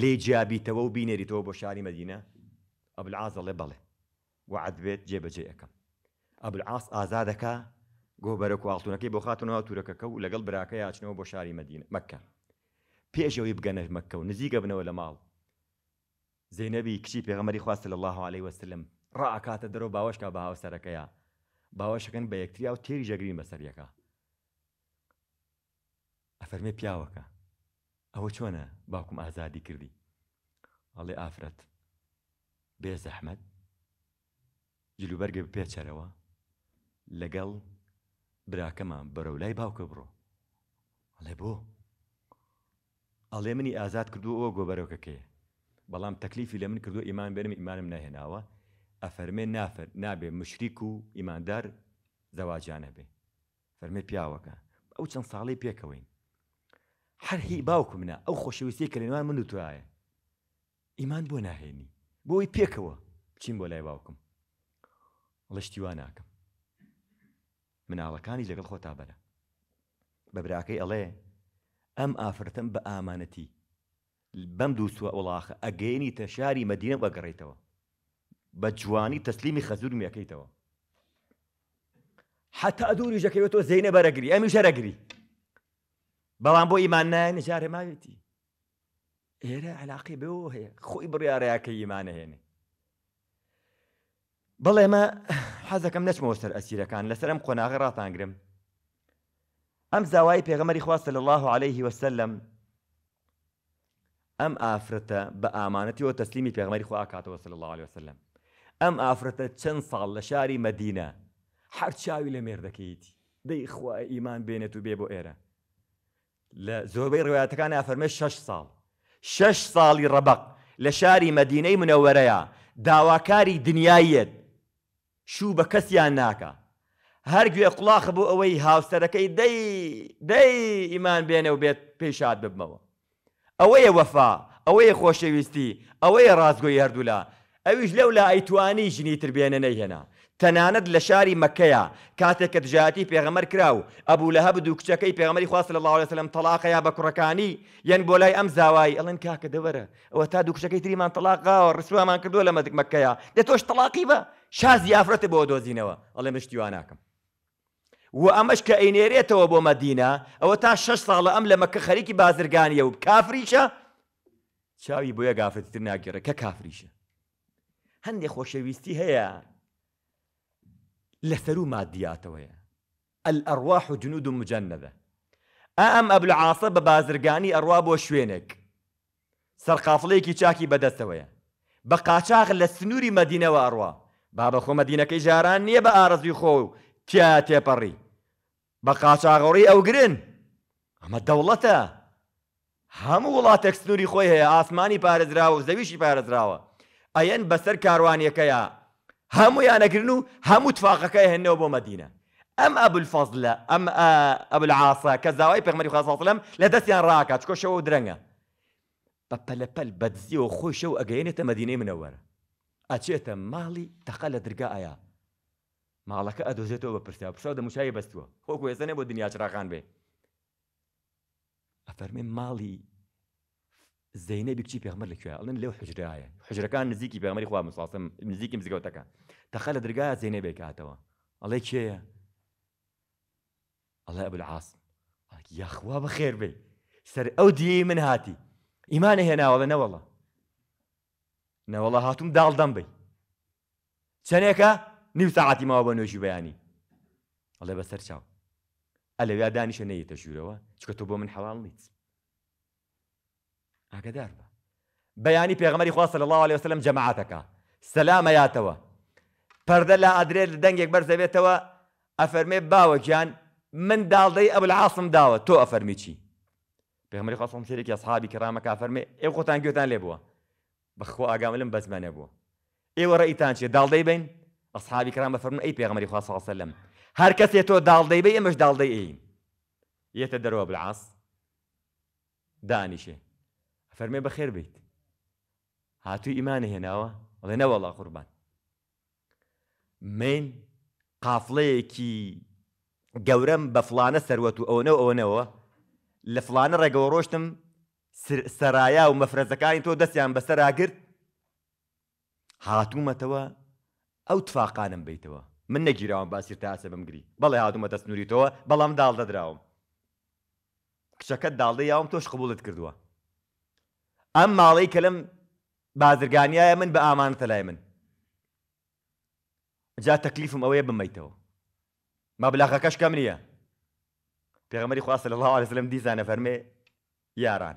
لێ جیابیتەوە و بینێریتەوە بۆ شاری مدینە ئەبلعازەڵێ بەڵێ وعد بێت جێبەجێەکەم ئەبلعاس ئازادەکە گۆبەرە کوڵتونەکەی بۆ خاتونەوە تورەکەکە و لەگەڵ براکە یاچنەوە بۆ شاری مدینە مەکە پێشەوەی بگەنە مەکە و نزیگە بنەوە لە ماڵ زینەبی کچی پێغەمەری خواستە لە الله عليه وسلم ڕاکاتە دەرەوە باوەشکا بە هاوسەرەکەیە باوەشەکەن بە یەکتریا و تێری ژەگرین بەسەریەکە ئەفەرمێ پیاوەکە ئەوە چۆنە باوکم ئازادی کردی ئەڵێ ئافرەت بێ زەحمەت جلوبەرگە بپێچەرەوە لەگەڵ براکەمان بەرەو لای باوکە بڕۆ ئەڵێ بۆ ئەڵێ منی ئازاد کردو ئەوە گۆبەرەوەکەکەیە بەڵام تەکلیفی لە من کردو ئیمان بێنم ئیمانم نەهێناوە ئەفەرمێ نافر نابێ مشریک و ئیماندار زەواجانە بێ فەرمێ پیاوەکە ئەو چەند ساڵی پێکەوەین هەر هی باوکم منە ئەو خۆشەویستی کە لەنوان من و توایە ئیمان بۆ ناهێنی بۆی پێکەوە بچین بۆ لای باوکم لەشتیوا ناکەم مناڵەکانی لەگەڵ خۆتا بەرە بە براکەی ئەڵێ ئەم ئافرەتم بە ئامانەتی بەم دووسوە وڵاخە ئەگەینی تە شاری مەدینە بەگەڕێتەوە بە جوانی تەسلیمی خەزورم یەکەیتەوە حتا ئەدووری ژەکەوێتەوە زینە بەرەگری ئەمی شەرەگری بەڵام بۆ ئیمان نایە نەژارە ماوێتی ئێرە علاقی بەوە هەیە خۆی بڕیارەیەکە ئیمانە هێنێ بەڵێ مە حەزەکەم نەچمەوە سەر ئەسیرەکان لەسەرم قۆناغی ڕاتانگرم ئەم زاوای پێغەمەری خواستە لە الله عليه وسلم ئەم ئافرەتە بە ئامانەتیەوە تەسلیمی پێغمەری خواکاتەوە سل الله عليه وسلم ئەم ئافرەتە چەند ساڵ لە شاری مەدینە هەر چاوی لە مێردەکەیت دەی خوا ئیمان بێنێت و بێ بۆ ئێرە لە زۆربەی ڕوایەتەکان ئافەرمە شش ساڵ شش ساڵی ڕەبق لە شاری مەدینەی منەوەرەیە داواکاری دنیایەت شوو بە کەسیان ناکە هەرگوێ قوڵاخ بوو ئەوەی هاوسەرەکەی دەی دەی ئیمان بێنە و بێت پێشاد ببمەوە ئەوەیە وەفا ئەوەیە خۆشەویستی ئەوەیە ڕازگۆی هەردوولا ئەویش لەو لا ئەیتوانی ژنی تربێنە نەیهێنا تەنانەت لە شاری مەکەیە کاتێک کە دژاتی پێغەمەر کراو ئەبوو لە هەبدو کچەکەی پێغمەری خواست لە لاوەت لەم تەلاقەیە بە کوڕەکانی یەن بۆ لای ئەم زاوای ئەڵەن کاکە دەوەرە ئەوە تا دوو کچەکەی تریمان تەلاقاوە ڕسووامان کردووە لە مەدک مەکەیە دە تۆش تەلاقی بە شازی یافرەتە بۆ دۆزینەوە ئەڵێ مشتیواناکەم و ئەمەش کە ئەینێرێتەوە بۆ مەدینە ئەوە تا شش ساڵە ئەم لە مەکە خەریکی بازرگانیە و کافریشە چاوی بۆیە گافتتر ناگەڕە کە کافریشە هەندێک خۆشەویستی هەیە لەسەر و مادیاتەوەیە ئەلئڕواح و جنود و مجەنەدە ئەم ئەبل عاسە بە بازرگانی ئەڕوا بۆ شوێنێک سەرقافڵەیەکی چاکی بەدەستەوەیە بە قاچاق لە سنووری مەدینەوە ئەڕوا بابە خۆ مەدینەکەی ژاران نییە بە ئارزوی خۆ و تیا تێپەڕی بە قاچاغڕی ئەو گرن ئەمە دەوڵەتە هەموو وڵاتێک سنووری خۆی هەیە ئاسمانی پارێزراوە و زەویشی پارێزراوە ئەەن بەسەر کاروانیەکەیە هەموو یانەگرن و هەموو تفاقەکە هێنەوە بۆ مەدینە ئەم ئەبل فەزلە ئەم ئەبل عاسا کە زاوای پەخمەری خاڵم لە دەستیان ڕاکە چکۆشەوە درەنگە بە پەلەپەل بەدزیەوە خۆشە و ئەگەێنێتە مەدینەی منەوەرە ئەچێتە ماڵی تەقە لە درگە ئایا ماڵەکە ئەدۆزێتەوە بە پرسییا پشە دەموشایی بەستووە خۆک وێزانێ بۆ دنیا چراغان بێ ئەفەرمێ ماڵی زینە بچی پێمەر لەکوێ ئەڵن لەو حجرایە حجرەکان نزیکی پێمەری خوا مساسم نزیکی مزگەوتەکە تەخە لە درگایە زینە بێکاتەوە ئەڵێ کێە ئەڵێ ئەبل عااسم یاخوا بە خێر بێ سەر ئەو دی من هاتی ئیمانە هێناوەڵە نەوەڵە نەوەڵە هاتووم داڵدەم بی چەنێکە نیو ساعتی ماوە بە نوێژی بەیانی ئەڵێ بەسەر چاو ئەلەویا دانیشە نەیەتە ژوورەوە چکە تۆ بۆ من حەڵال نیت ئاگدار بە بەیانی پێغمەری خوا سەر الله عليه وسلم جەماعاتەکە سەلامە یاتەوە پەردە لا ئادرێت لە دەنگێک بەرزەبێتەوە ئەفەرمێ باوە گیان من داڵدەی ئەبل عاسم داوە تۆ ئەفەرمی چی پێغمەری خوا سەڵم شێرێکی ئەسحابی کەرامەکە ئەفەرمێ ئێوە خۆتان گوێتان لێ بووە بەخۆ ئاگامە لەم بەزمانە بووە ئێوە ڕئیتان چێ داڵدەی بین اصحابي كرام بەفەرمون اي بيغمري خوا صلى الله عليه وسلم هر هەر کەسێ تۆ داڵدەی بێ ئێمەش داڵدەی ئین یێتە دەرەوە بالعاص فرمي بخير بيت هاتو هاتووی هنا هێناوە ئەڵێ نەوەڵا قربان من قافله كي قافڵەیەکی گەورەم بە فلانە سەروەت و ئەوە ئەوەنەوە لە فلانە سرايا ڕۆشتم تو و مەفرەزەکانی تۆ دەستیان بەسەراگرت هاتوومەتەوە او تفاقانم بیتەوە من نجيراون باسير تا ئاسە بمگری هادو ما دەستنووریتەوە بەڵام داڵ دەدراوم کچەکەت داڵدە یاوم تۆش قبولت کردووە ئەم ماڵی کە لەم بازرگانیایە من بە ئامانتە لای من جا تەکلیفم ئەوەیە بمەیتەوە ما بلاخەکەش کەم نییە پێغەمەری خواست لە الله دي دیزانە فرمي ياران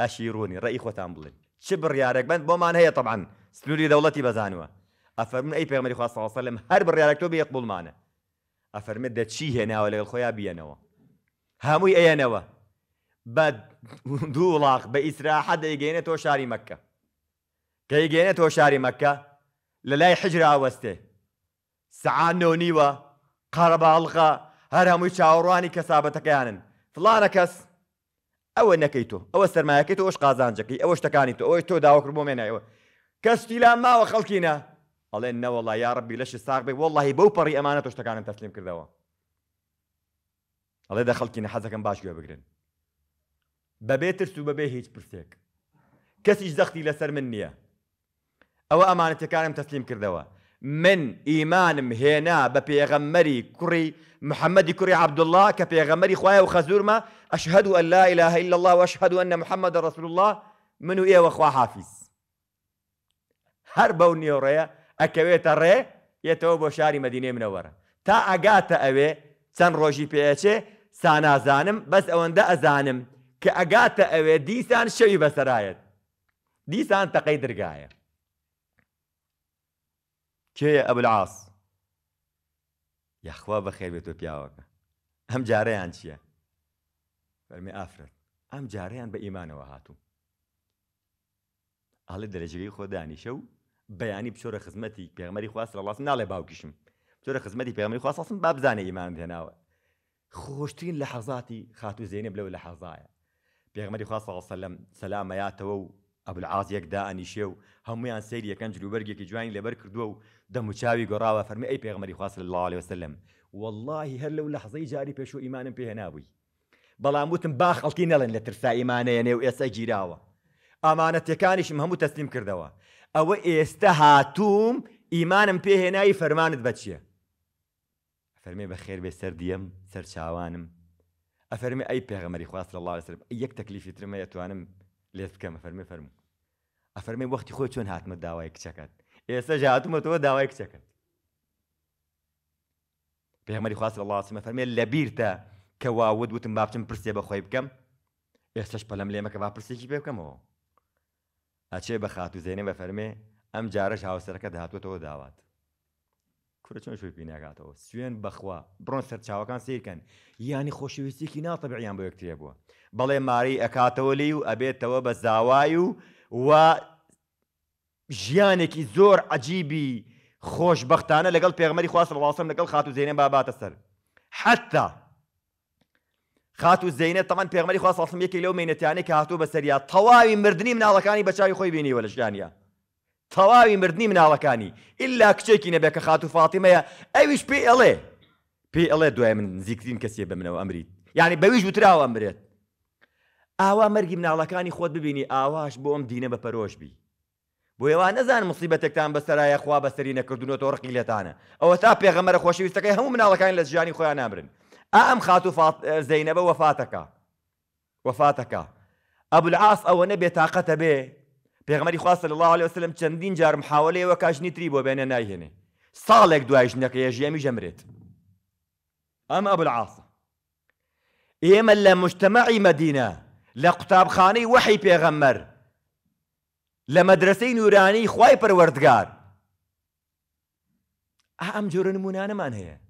أشيروني رأي خۆتان بڵێن شبر يارك بند بۆمان هەیە طبعا سنوري دولتي بەزانوە افرمون اي پیغمبري خواص صلى الله عليه وسلم هر بر ريال كتب يقبل معنا افرمت ده شي هنا ولا الخويا بينوا هاموي اي نوا بعد دولاخ باسراحه ده يجينه تو شاري مكه كي يجينه تو شاري مكه للاي حجرة اوسته سعانو نيوا قربالغا هر هاموي شاوراني كسابتك يعني فلانا كس او نكيتو او سرمايكيتو اوش قازانجكي اوش تكانيتو اوش تو داوكربو مني كستي لا ما وخلكينا الين نو والله يا ربي ليش الساقبي والله بوبري امانه تو كان تسليم كذوا الله دخل كنا حزك ان باش جوبرين ببيت السو ببي هيك برسيك كسي زختي لسر مني او امانه كان تسليم كذوا من ايمان هنا ببي غمري كري محمد كري عبد الله كبي غمري خويا وخزور ما اشهد ان لا اله الا الله واشهد ان محمد رسول الله منو ايه واخوا حافظ هربوني نيوريا ئەکەوێتە ڕێ یێتەوە بۆ شاری مەدینێ منەوەرە تا ئەگاتە ئەوێ چەند ڕۆژی پێچێ سانازانم بەس ئەوەندە ئەزانم کە ئەگاتە ئەوێ دیسان شەوی بەسەرایەت دیسان تەقەی درگایە کێە ئەبلعاس یخوا بەخێر بێت و پیاوەکە ئەم جارەیان چییە؟ فەرمی ئافرەت ئەم جارەیان بە ئیمانەوە هاتوو ئاڵێ دەرەجەی خۆ دانیشە و بەیانی بچۆرە خزمەتی پێغمەری خواست لە ڵاست ناڵێ باوکیشم بچۆرە خزمەتی پێغمەری خواستم بابزانە ئیمان هێناوە خۆشترین لە حەزاتی خاات و زێنێ بلەوە لە حەزایە پێغمەری خواست لەم سەلامەیاتەوە و ئەبلعاز یەکدا ئەنیشێ و هەمویان سری یەکەن جلوبەرگێکی جوانی لەبەر کردووە و دەموچاوی گۆڕاوە فەرمی ئەی پێغمەری خواست لە لاڵێ وسلم واللهی هەر لەو لە حەزەی جاری پێش و ئیمانم پێهێنابووی بەڵام وتم با خەڵکی نەڵێن لە ترسا ئیمانەیە نێو ئێستا گیراوە ئامانەتەکانیشم هەموو تەسلیم کردەوە ئەوە ئێستا هاتووم ئیمانم پێهێنایی فەرمانت بەچیە ئەفەرمێ بە خێر بێ سەر دیەم سەر چاوانم ئەفەرمێ ئەی پێغەمەری خواست لە الله سرب یەک تەکلیفی ترمە ئەتوانم لێ بکەم ئەفەرمێ فەرمو ئەفەرمێ وەختی خۆی چۆن هاتمە داوای کچەکەت ئێستا ژاتومەتەوە داوای کچەکەت پێغەمەری خواست لە الله سمە فەرمێ لەبیرتە کە واود وتم بابچم پرسێ بە خۆی بکەم ئێستش پەلەم لێمەکە با پرسێکی پێ بکەمەوە ئەچێ بە خاتو زێنێ بە فەرمێ ئەم جارەش هاوسەرەکە داهاتوێتەوە داوات کورە چۆن شوی پێناگاتەوە سوێن بەخوا بڕۆن سەرچاوەکان سیرکەن یانی خۆشەویستێکی ناتەبعیان بۆ یەکتێ بووە بەڵێ ماری ئەکاتەوە لی و ئەبێتەوە بە زاوای و و ژیانێکی زۆر عجیبی خۆشببختانە لەگەڵ پێغمەری خواست ڕاستم لەگەڵ خات و زێنێ باباتە سەر حتا خات و زینە تەمان پێغمەری خواستڵم یەکی لەو مینەتیانێک کە هاتوو بەسەریا تەواوی مردنی مناڵەکانی بەچوی خۆی بینیوە لە ژیانە تەواوی مردنی مناڵەکانی ئللا کچێکی نەبێ کە خات و فاتیمەیە ئەویش پێ ئەڵێ پێ ئەڵێ دوای من نزیکترین کەسێ بە منەوە ئەمریت یعنی بەویش وتراوە ئەمرێت ئاوا مەرگی مناڵەکانی خۆت ببینی ئاواش بۆ ئەم دینە بە پەرۆشبی بۆ ێوان نەزان مصیبەتێکتان بەسەرایە خوا بەسەری نەکردوونەوە ڕقیلەتانە ئەوە تا پێغەمەرە خۆشەویستەکەی هەموو مناڵەکانی لە ژیانی خۆیان نابرن أم خاتو فات زينب وفاتك وفاتك أبو العاص أو نبي تااقەتە به بيغمري خواست صلى الله عليه وسلم چندين جار محاولەیەوە کاشنی تری بۆ بێنە نایهێنێ ساڵێک دوای ژنەکە ێژیەمی ژەمرێت ئەم ئەبول عاسە ئێمە لە مشتتەمەعی مەدینە خاني وحي بيغمر پێغەممەر لە مەدرسەی نورانی خوای پەروەردگار ئەم جۆرە نمونانەمان هەیە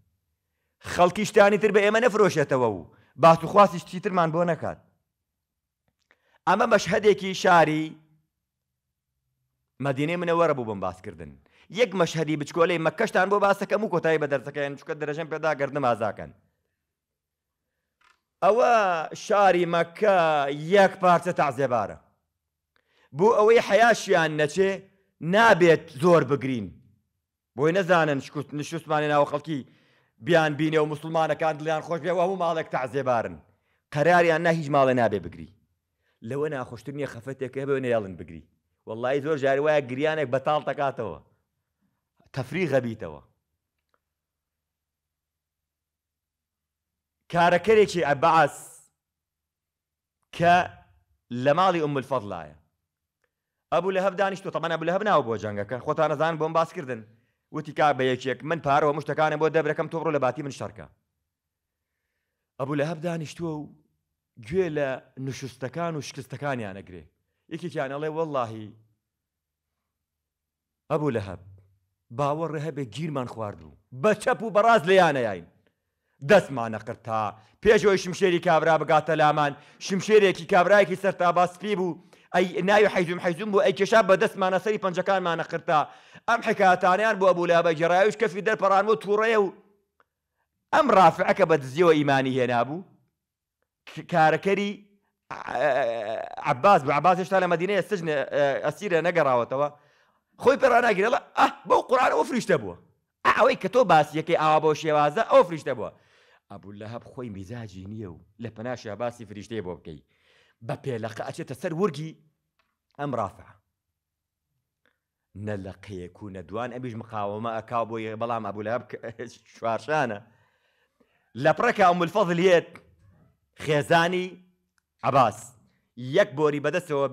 خەڵکی شتانی تر بە ئێمە نەفرۆشێتەوە و باتوخواستی چیترمان بۆ نەکات ئەمە مەشهدێکی شاری مەدینێ منەوەرە بوو بم باسکردن یەک مەشهدی بچکۆلەی مەکەشتان بۆ باسەکەم و کۆتایی بە دەرسەکەیان چکە دەرەژەم پێداگەردە مازاکەن ئەوە شاری مەکە یەک پارچە تازێبارە بۆ ئەوەی حەیاشیان نەچێ نابێت زۆر بگرین بۆی نەزانن شکوت نشوستمانی ناوە خەڵکی بیان بینێ و مسلمانەکان دڵیان خۆش بێ هەموو ماڵێک تازێبارن قەراریان نا هیچ ماڵێ نابێ بگری لەوە ناخۆشتر نیە خەفەتێکە بە نێڵن بگری وڵی زۆر جاری وایە گریانێک بەتاڵ دەکاتەوە تەفری غەبیتەوە کارەکەرێکی ئەبعس کە لە ماڵی ئومل فەضلایە ئەبوو لە هەب دانیشت و تەمانە بلە هەبناوە بۆ جەنگەکە خۆتانەزان بۆم باسکردن وتی کا بە یەکێک من پارەوە مشتەکانە بۆ دەبرەکەم تۆڕۆ لە باتی من شەرکە ئەبوو لە هەب دانیشتووە و گوێ لە نوشستەکان و شکستەکانیان ئەگرێ یەکێکیان ئەڵێ وەلهی ئەبوو لە هەب باوەڕ هەبێ گیرمان خواردوو بە چەپ و بەڕاز لەیانەیین دەستمانە قرد تا پێشەوەی شمشێری کابرا بگاتە لامان شمشێرێکی کابراایکی سەرتا باسپی بوو اي ناوی حيزم حيزم بۆ ئەی کێشا بە دەستمانە سەری پەنجەکانمانە قرتا ئەم حکاتانیان بۆ ئەبوو لابە جێراویش کەفی دەرپەڕان بۆ تووڕێ و ئەم ڕافعەکە بە دزیەوە ئیمانی هێنابوو کارەکەری عباس بە عباس هێشتا لە مدینەیە سژنە ئەسیرە نەگەڕاوەتەوە خۆی پێڕناگرێڵە ئەه بەو قورانەوە فریشتە بووە ئەوەی کە تۆ باسیەکەی ئاوا بۆ شێوازە ئەو فریشتە بووە ئەبوو لە هەب ابو میزاجی نییە مزاجي نيو لبناش عباس فریشتەیە بۆ بکەیت بابي لقات يتسر ورقي ام رافع نلقي يكون دوان ابيج مقاومة اكابو بلام ابو لهب شوارشانا لبركة ام الفضل هي خيزاني عباس يك بوري بدس هو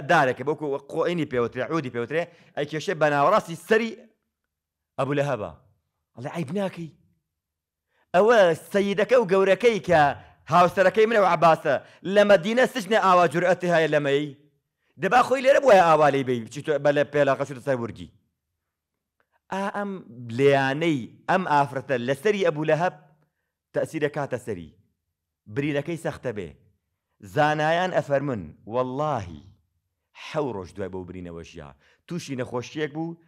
دارك بوكو قويني بيوتري عودي بيوتري اي كيشي بنا وراسي سري ابو لهبا الله عيبناكي او السيدة او قوركيك هاوسەرەکەی منەوە عباسە لە مەدینە سژنە ئاوا جورئەتی هەیە لەمەی دەبا خۆی لێرە بواە ئاوالی بی بە لە پێلاقەسووت سەورگی ئەم لیانەی ئەم ئافرەتە لەسەری ئەبوو لە هەب تەسیرە کاتە سەری برینەکەی سەختە بێ زانایان ئەفەرمن واللهی حەو ڕۆژ دوای بۆ برینەوەژیا تووشی نەخۆشیەک بوو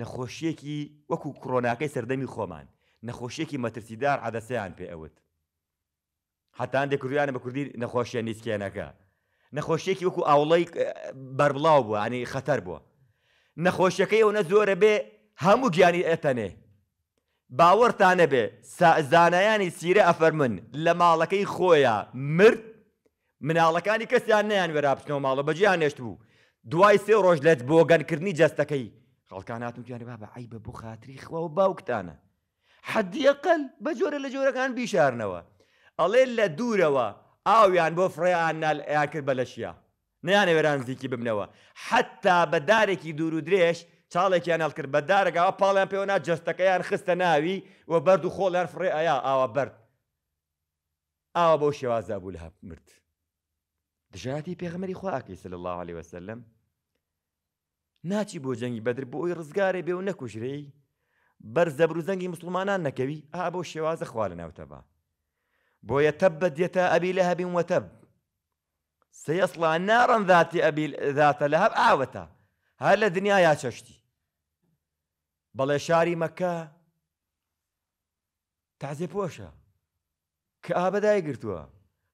نەخۆشیەکی وەکو کڕۆناکەی سەردەمی خۆمان نەخۆشیەکی مەترسیدار عادەسەیان پێ ئەوت حتاندێک کوردیانە بە کوردی نەخۆشیە نیستکێنەکە نەخۆشیەکی وەکو ئاوڵی بربڵاو بووە ئەنی خەتەر بووە نەخۆشیەکەی ئەوە زۆرە بێ هەموو گیانی ئەتەنێ باوەرتانە بێ زانایانی سیرە ئەفەرمن لە ماڵەکەی خۆیان مرد مناڵەکانی کەسیان نیان وێرا بچنەوە ماڵە بەجییان نێشت بوو دوای سێ ڕۆژ لەت بۆ گەنکردنی جەستەکەی خەڵکاناتون گیانێ بابە ئای بە بۆ خاتری خوا و باوکتانە حەدیەقل بە جۆرە لە جۆرەکان بیشارنەوە ئەڵێ لە دوورەوە ئاویان بۆ فڕێیان نالکرد بە لەشیە نیانە وێران زیکی ببنەوە حتا بە دارێکی دوور و درێژ چاڵێکیان هەڵکرد بە دارەگەوە پاڵیان پێوەنا جستەکەیان خستە ناوی و بەرد و خۆڵیان فڕێ ئایا ئاوە بەرد ئاوە بەو شێوازە بوو لە مرد دژاتی پێغمەری خواکی سل الله عليه وسلم ناچی بۆ جەنگی بەدر بۆ ئەوی ڕزگارێ بێ و نەکوژرەی بەر زەبر و زەنگی مسلمانان نەکەوی ئا بۆ شێوازە خوا لە ناوتەبە بويا تبت يتا أبي لهب وتب سيصلى نارا ذات أبي ذات لهب آوتا هل الدنيا يا ششتي بەڵێ مكه مەکە تازێ پۆشە کە حتى گرتووە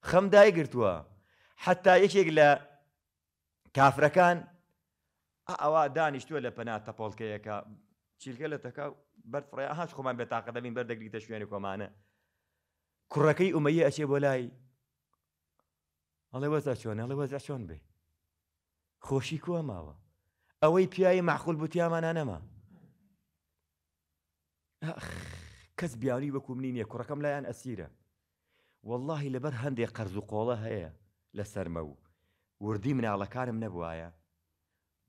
خەمدای گرتووە حتا یەکێک لە کافرەکان ئەوا دانیشتووە لە پەنا تەپۆڵکەیەەکە چیلکە لە برد فريا هاش خۆمان بێتاقەدەبین بەردەگریتە شوێنی کۆمانە کوڕەکەی ئومەیە ئەچێ بۆ لای ئەڵێ وەزا چۆن ئەڵێ وەزا چۆن بێ خۆشی کووە ماوە ئەوەی پیاوی مەحخول بوتیامانانەما کەس بیاری وەکو منینە کوڕەکەم لایەن ئەسیرە واللهی لەبەر هەندێک قەرز و قۆڵە هەیە لە سەرمە و وردی مناڵەکانم نەبووایە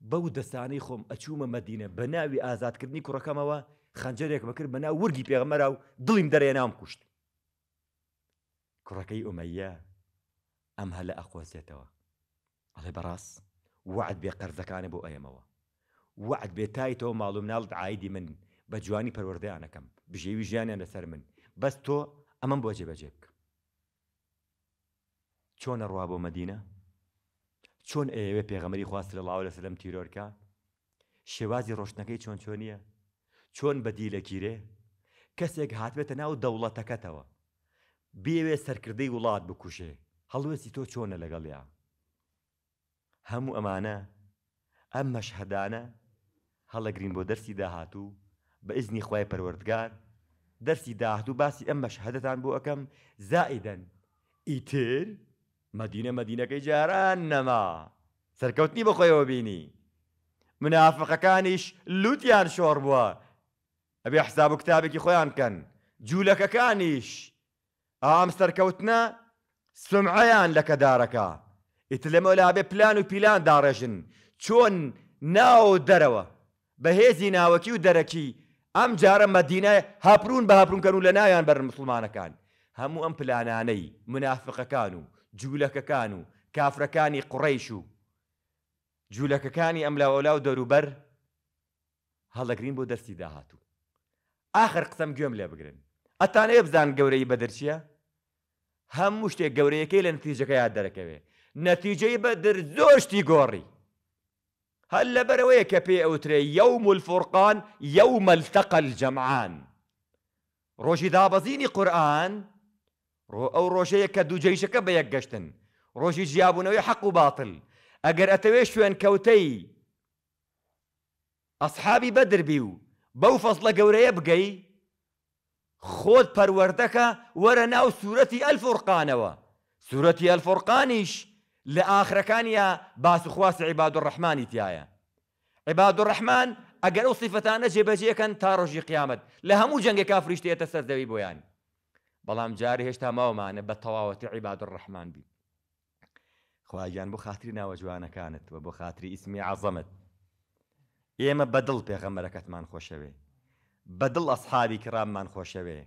بەو دەستانەی خۆم ئەچوومە مەدینە بە ناوی ئازادکردنی کوڕەکەمەوە خەنجەرێک بکرد بەنا وەرگی پێغمەرا و دڵیم دەرێ نام کوشت کوڕەکەی ئومەیە ئەم هەلە ئەخۆزێتەوە ئەڵێ بەڕاست وعد بێ قەرزەکانە بۆ ئەێمەوە وعد بێ تایتەوە ماڵوم ناڵت عیدی من بە جوانی پەروەردەیانەکەم بژێوی ژیانیان لەسەر من بەس تۆ ئەمەم بۆ جێبەجێ بکە چۆنە ڕوا بۆ مەدینە چۆن ئێوێ پێغەمەری خواست لە لاوە لەسەلم تیرۆرکە شێوازی ڕۆشنەکەی چۆن چۆنیە چۆن بەدی لەگیرێ کەسێک هاتبێتە ناو دەوڵەتەکەتەوە بێوێ سەرکردەی وڵات بکوژێ هەڵوێستی تۆ چۆنە لەگەڵیا هەموو ئەمانە ئەم مەشهدانە هەڵەگرین بۆ دەرسی داهاتوو بە ئزنی خی پەروەردگار دەرسی داهاتوو باسی ئەم مەشهدەتان بۆ ئەەکەم زائیدەن ئیتر مەدینە مەدینەکەی جاران نەما سەرکەوتنی بەخۆیەوە بینی منافقەکانیش لوتیان شۆڕ بووە ئەبێ حساب و کتابێکی خۆیان بکەن جوولەکەکانیش ئام سەرکەوتنە سمعیان لە کەدارەکە ئیت لەمە لابێ پلان و پیلان داڕێژن چۆن ناو دەرەوە بەهێزی ناوەکی و دەرەکی ئەم جارە مەدینای هاپرون بە هاپرونکەن و لە ناویان بەر مسلمانەکان هەموو ئەم پلانانەی منافقەکان و جوولەکەکان و کافرەکانی قڕیش و جوولەکەکانی ئەم لاوەلاو دەروبەر هەڵەگرین بۆ دەستی داهاتوو آخر قسەم گوێم لێ بگرن ئەتانەیە بزان گەورەی بەدرچیە هەموو شتێک گەورەیەکەی نتیجه کی یاد دەرەکەوێ نەتیجەی بەدر بدر شتی گۆڕی هل لەبەرەوەیە کە پێ ئەوترێ یوم الفرقان یوم التقى الجمعان ڕۆژی دابەزینی قورآن ئەو او کە كدو جيشك یەک گەشتن ڕۆژی جیابوونەوەی حق و باطل ئەگەر ئەتەوێ شوێن كوتي اصحابي بدر بيو بو فصل قوري يبقي خود پەروەردەکە وەرە ناو الفرقان سوورەتی ئەلفڕقانەوە سوورەتی ئەلفڕقانیش لە ئاخرەکانیە باسوخواست عیباد عباد الرحمن تایە عیباد و ڕحمان ئەگەر ئەو سیفەتانە جێبەجێەکەن تا ڕۆژی قیامەت لە هەموو جەنگێکا فریشتێتە سەردەوی بۆیان بەڵام جاری هێشتا ماوەمانە بە تەواوەتی عیباد عباد الرحمن بی خواگیان بۆ خاتری ناوە جوانەکانت و بۆ خاتری ئیسمی عزەمت ئێمە بەدڵ پێغەمەرەکەتمان خۆشەوێ بەدڵ ئەسحابی کراممان خۆشەوێ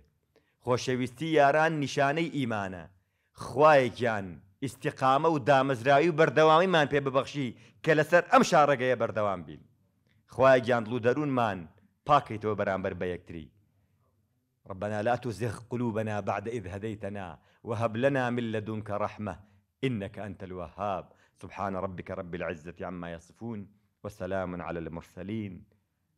خۆشەویستی یاران نیشانەی خواه خوایەکیان استقامه و دامەزراوی و بەردەوامیمان پێ ببەخشی ام لەسەر بردوام شارڕێگەیە خواه بین خوای درون من پاکەیتەوە بەرامبەر بە یەکتری ربنا لا تزغ قلوبنا بعد إذ هديتنا وهب لنا من لدنك رحمة إنك أنت الوهاب سبحان ربك رب العزة عما يصفون وسلام على المرسلين